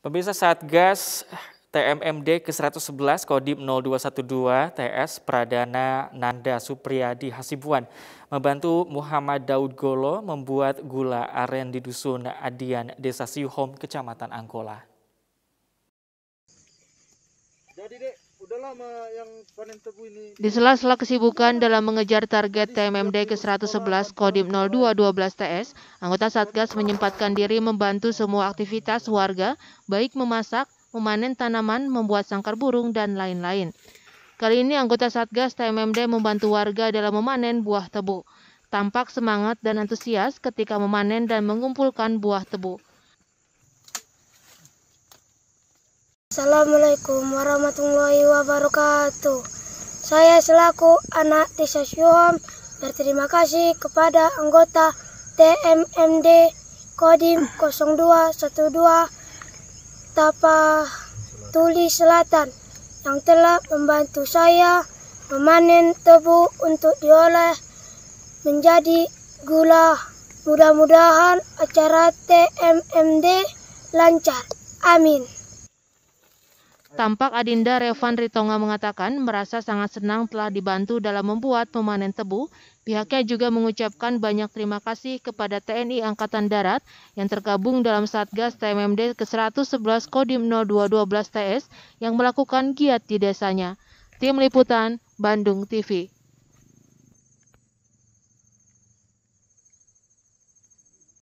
Pemirsa Satgas TMMD ke-111 Kodim 0212 TS Pradana Nanda Supriyadi Hasibuan membantu Muhammad Daud Golo membuat gula aren di dusun Adian Desa Siuhom Kecamatan Angkola. Jadi dek, di sela-sela kesibukan dalam mengejar target TMMD ke-111 Kodim 0212 TS, anggota Satgas menyempatkan diri membantu semua aktivitas warga, baik memasak, memanen tanaman, membuat sangkar burung, dan lain-lain. Kali ini anggota Satgas TMMD membantu warga dalam memanen buah tebu. Tampak semangat dan antusias ketika memanen dan mengumpulkan buah tebu. Assalamualaikum warahmatullahi wabarakatuh. Saya selaku anak desa Syuham berterima kasih kepada anggota TMMD Kodim 0212 Tapa Tuli Selatan yang telah membantu saya memanen tebu untuk diolah menjadi gula. Mudah-mudahan acara TMMD lancar. Amin. Tampak Adinda Revan Ritonga mengatakan merasa sangat senang telah dibantu dalam membuat pemanen tebu. Pihaknya juga mengucapkan banyak terima kasih kepada TNI Angkatan Darat yang tergabung dalam Satgas TMMD ke-111 Kodim 0212 TS yang melakukan giat di desanya. Tim Liputan, Bandung TV.